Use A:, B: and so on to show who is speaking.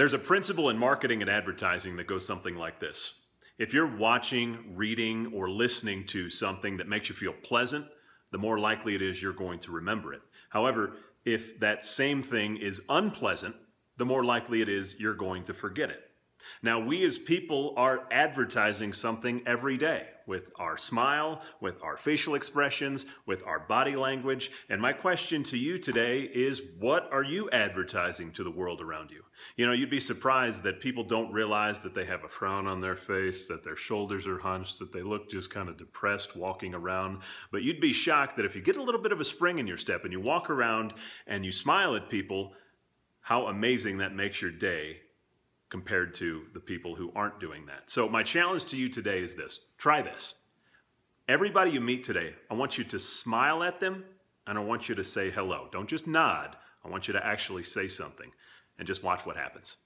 A: There's a principle in marketing and advertising that goes something like this. If you're watching, reading, or listening to something that makes you feel pleasant, the more likely it is you're going to remember it. However, if that same thing is unpleasant, the more likely it is you're going to forget it. Now, we as people are advertising something every day with our smile, with our facial expressions, with our body language. And my question to you today is what are you advertising to the world around you? You know, you'd be surprised that people don't realize that they have a frown on their face, that their shoulders are hunched, that they look just kind of depressed walking around. But you'd be shocked that if you get a little bit of a spring in your step and you walk around and you smile at people, how amazing that makes your day compared to the people who aren't doing that. So, my challenge to you today is this try this. Everybody you meet today, I want you to smile at them and I want you to say hello. Don't just nod, I want you to actually say something and just watch what happens.